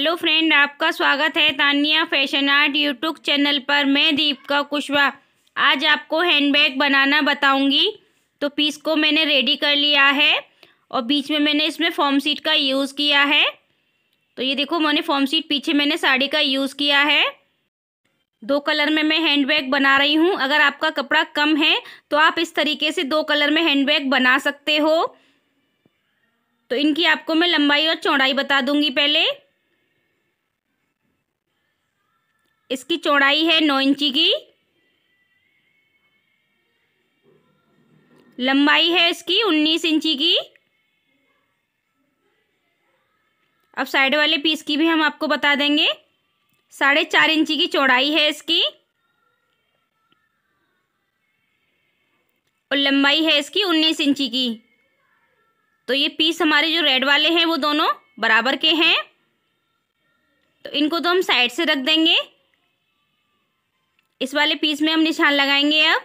hello friend आपका स्वागत है Tania fashion art YouTube channel पर मैं दीपका कुशवा आज आपको हैंडबैग बनाना बताऊंगी तो पीस को मैंने रेडी कर लिया है और बीच में मैंने इसमें फॉर्म सीट का यूज़ किया है तो ये देखो मैंने फॉर्म सीट पीछे मैंने साड़ी का यूज़ किया है दो कलर में मैं हैंडबैग बना रही हूँ अगर आपका कपड़ा कम है तो आप इस तरीके से दो कलर में हैंडबैग बना सकते हो तो इनकी आपको मैं लंबाई और चौड़ाई बता दूंगी पहले इसकी चौड़ाई है नौ इंची की लंबाई है इसकी उन्नीस इंची की अब साइड वाले पीस की भी हम आपको बता देंगे साढ़े चार इंची की चौड़ाई है इसकी और लंबाई है इसकी उन्नीस इंची की तो ये पीस हमारे जो रेड वाले हैं वो दोनों बराबर के हैं तो इनको तो हम साइड से रख देंगे इस वाले पीस में हम निशान लगाएंगे अब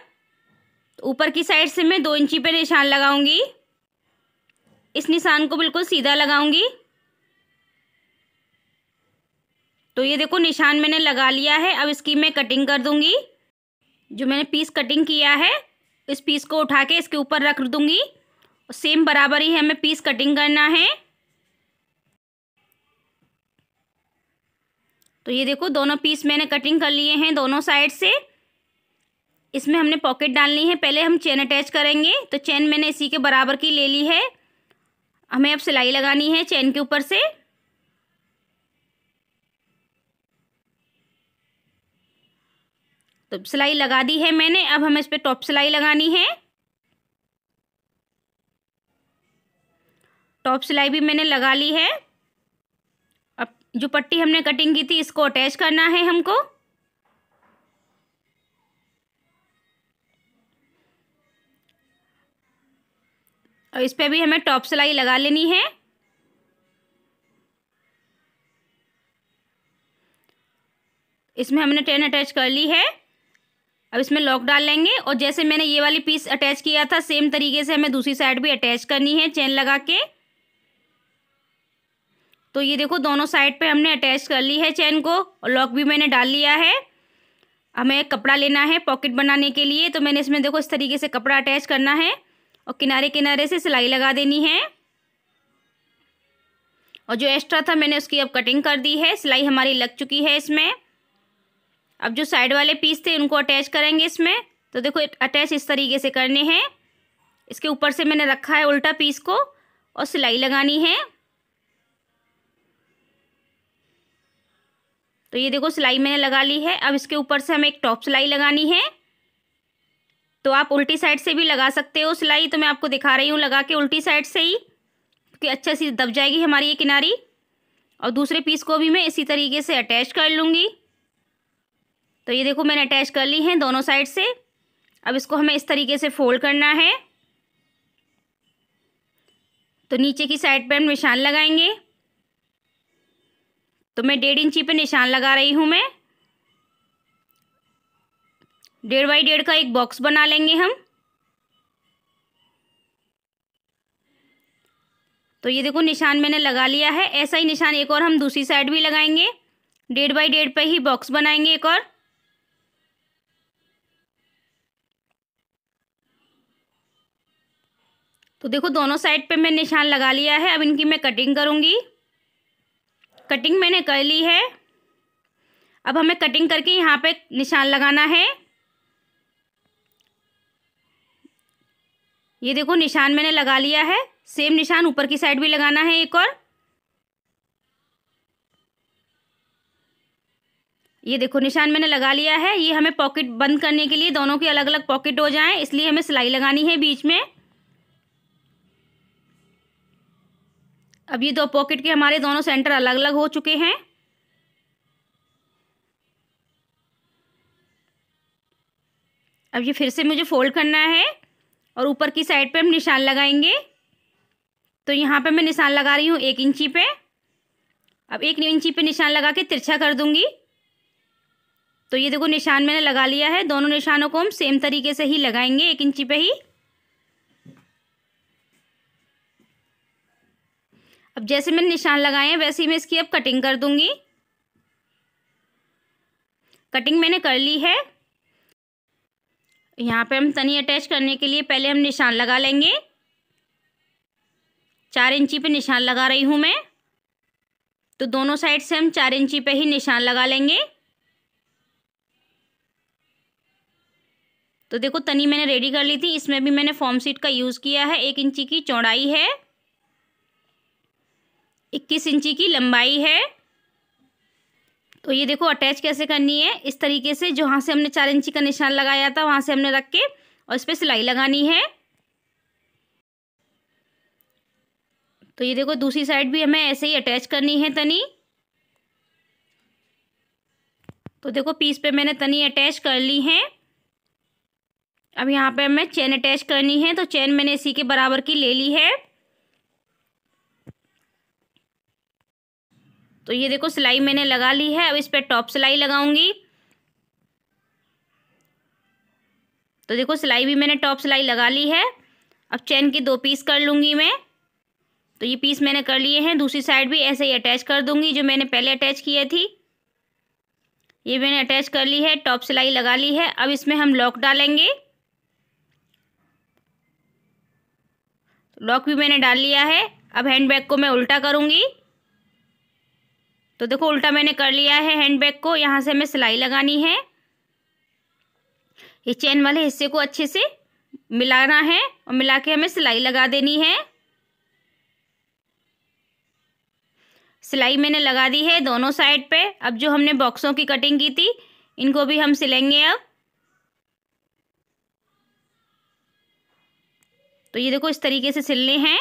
तो ऊपर की साइड से मैं दो इंची पे निशान लगाऊंगी इस निशान को बिल्कुल सीधा लगाऊंगी तो ये देखो निशान मैंने लगा लिया है अब इसकी मैं कटिंग कर दूंगी जो मैंने पीस कटिंग किया है इस पीस को उठा के इसके ऊपर रख दूंगी सेम बराबर ही हमें पीस कटिंग करना है तो ये देखो दोनों पीस मैंने कटिंग कर लिए हैं दोनों साइड से इसमें हमने पॉकेट डालनी है पहले हम चेन अटैच करेंगे तो चेन मैंने इसी के बराबर की ले ली है हमें अब सिलाई लगानी है चेन के ऊपर से तो सिलाई लगा दी है मैंने अब हमें इस पर टॉप सिलाई लगानी है टॉप सिलाई भी मैंने लगा ली है जो पट्टी हमने कटिंग की थी इसको अटैच करना है हमको और इस पर भी हमें टॉप सिलाई लगा लेनी है इसमें हमने टेन अटैच कर ली है अब इसमें लॉक डाल लेंगे और जैसे मैंने ये वाली पीस अटैच किया था सेम तरीके से हमें दूसरी साइड भी अटैच करनी है चेन लगा के तो ये देखो दोनों साइड पे हमने अटैच कर ली है चैन को और लॉक भी मैंने डाल लिया है हमें कपड़ा लेना है पॉकेट बनाने के लिए तो मैंने इसमें देखो इस तरीके से कपड़ा अटैच करना है और किनारे किनारे से सिलाई लगा देनी है और जो एक्स्ट्रा था मैंने उसकी अब कटिंग कर दी है सिलाई हमारी लग चुकी है इसमें अब जो साइड वाले पीस थे उनको अटैच करेंगे इसमें तो देखो अटैच इस तरीके से करने हैं इसके ऊपर से मैंने रखा है उल्टा पीस को और सिलाई लगानी है तो ये देखो सिलाई मैंने लगा ली है अब इसके ऊपर से हमें एक टॉप सिलाई लगानी है तो आप उल्टी साइड से भी लगा सकते हो सिलाई तो मैं आपको दिखा रही हूँ लगा के उल्टी साइड से ही क्योंकि अच्छे से दब जाएगी हमारी ये किनारी और दूसरे पीस को भी मैं इसी तरीके से अटैच कर लूँगी तो ये देखो मैंने अटैच कर ली है दोनों साइड से अब इसको हमें इस तरीके से फोल्ड करना है तो नीचे की साइड पर हम निशान लगाएंगे तो मैं डेढ़ इंची पे निशान लगा रही हूँ मैं डेढ़ बाई डेढ़ का एक बॉक्स बना लेंगे हम तो ये देखो निशान मैंने लगा लिया है ऐसा ही निशान एक और हम दूसरी साइड भी लगाएंगे डेढ़ बाई डेढ़ पे ही बॉक्स बनाएंगे एक और तो देखो दोनों साइड पे मैं निशान लगा लिया है अब इनकी मैं कटिंग करूंगी कटिंग मैंने कर ली है अब हमें कटिंग करके यहाँ पे निशान लगाना है ये देखो निशान मैंने लगा लिया है सेम निशान ऊपर की साइड भी लगाना है एक और ये देखो निशान मैंने लगा लिया है ये हमें पॉकेट बंद करने के लिए दोनों के अलग अलग पॉकेट हो जाएं इसलिए हमें सिलाई लगानी है बीच में अब ये दो पॉकेट के हमारे दोनों सेंटर अलग अलग हो चुके हैं अब ये फिर से मुझे फोल्ड करना है और ऊपर की साइड पे हम निशान लगाएंगे तो यहाँ पे मैं निशान लगा रही हूँ एक इंची पे अब एक इंची पे निशान लगा के तिरछा कर दूँगी तो ये देखो निशान मैंने लगा लिया है दोनों निशानों को हम सेम तरीके से ही लगाएंगे एक इंची पे ही अब जैसे मैंने निशान लगाए हैं वैसे ही मैं इसकी अब कटिंग कर दूंगी कटिंग मैंने कर ली है यहाँ पे हम तनी अटैच करने के लिए पहले हम निशान लगा लेंगे चार इंची पे निशान लगा रही हूँ मैं तो दोनों साइड से हम चार इंची पे ही निशान लगा लेंगे तो देखो तनी मैंने रेडी कर ली थी इसमें भी मैंने फॉर्म सीट का यूज़ किया है एक इंची की चौड़ाई है इक्कीस इंची की लंबाई है तो ये देखो अटैच कैसे करनी है इस तरीके से जहाँ से हमने चार इंची का निशान लगाया था वहाँ से हमने रख के और इस पर सिलाई लगानी है तो ये देखो दूसरी साइड भी हमें ऐसे ही अटैच करनी है तनी तो देखो पीस पे मैंने तनी अटैच कर ली है अब यहाँ पे हमें चेन अटैच करनी है तो चेन मैंने इसी के बराबर की ले ली है तो ये देखो सिलाई मैंने लगा ली है अब इस पर टॉप सिलाई लगाऊंगी तो देखो सिलाई भी मैंने टॉप सिलाई लगा ली है अब चैन के दो पीस कर लूँगी मैं तो ये पीस मैंने कर लिए हैं दूसरी साइड भी ऐसे ही अटैच कर दूँगी जो मैंने पहले अटैच किए थी ये मैंने अटैच कर ली है टॉप सिलाई लगा ली है अब इसमें हम लॉक डालेंगे लॉक भी मैंने डाल लिया है अब हैंड बैग को मैं उल्टा करूँगी तो देखो उल्टा मैंने कर लिया है हैंड बैग को यहाँ से हमें सिलाई लगानी है ये चैन वाले हिस्से को अच्छे से मिलाना है और मिला के हमें सिलाई लगा देनी है सिलाई मैंने लगा दी है दोनों साइड पे अब जो हमने बॉक्सों की कटिंग की थी इनको भी हम सिलेंगे अब तो ये देखो इस तरीके से सिलने हैं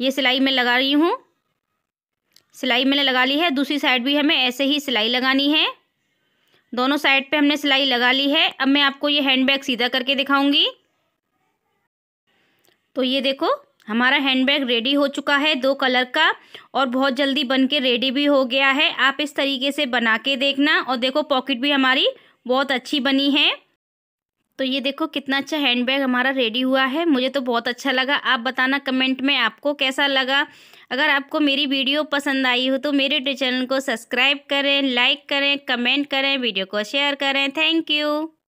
ये सिलाई मैं लगा रही हूँ सिलाई मैंने लगा ली है दूसरी साइड भी हमें ऐसे ही सिलाई लगानी है दोनों साइड पे हमने सिलाई लगा ली है अब मैं आपको ये हैंड बैग सीधा करके दिखाऊंगी तो ये देखो हमारा हैंड बैग रेडी हो चुका है दो कलर का और बहुत जल्दी बन के रेडी भी हो गया है आप इस तरीके से बना के देखना और देखो पॉकेट भी हमारी बहुत अच्छी बनी है तो ये देखो कितना अच्छा हैंडबैग हमारा रेडी हुआ है मुझे तो बहुत अच्छा लगा आप बताना कमेंट में आपको कैसा लगा अगर आपको मेरी वीडियो पसंद आई हो तो मेरे चैनल को सब्सक्राइब करें लाइक करें कमेंट करें वीडियो को शेयर करें थैंक यू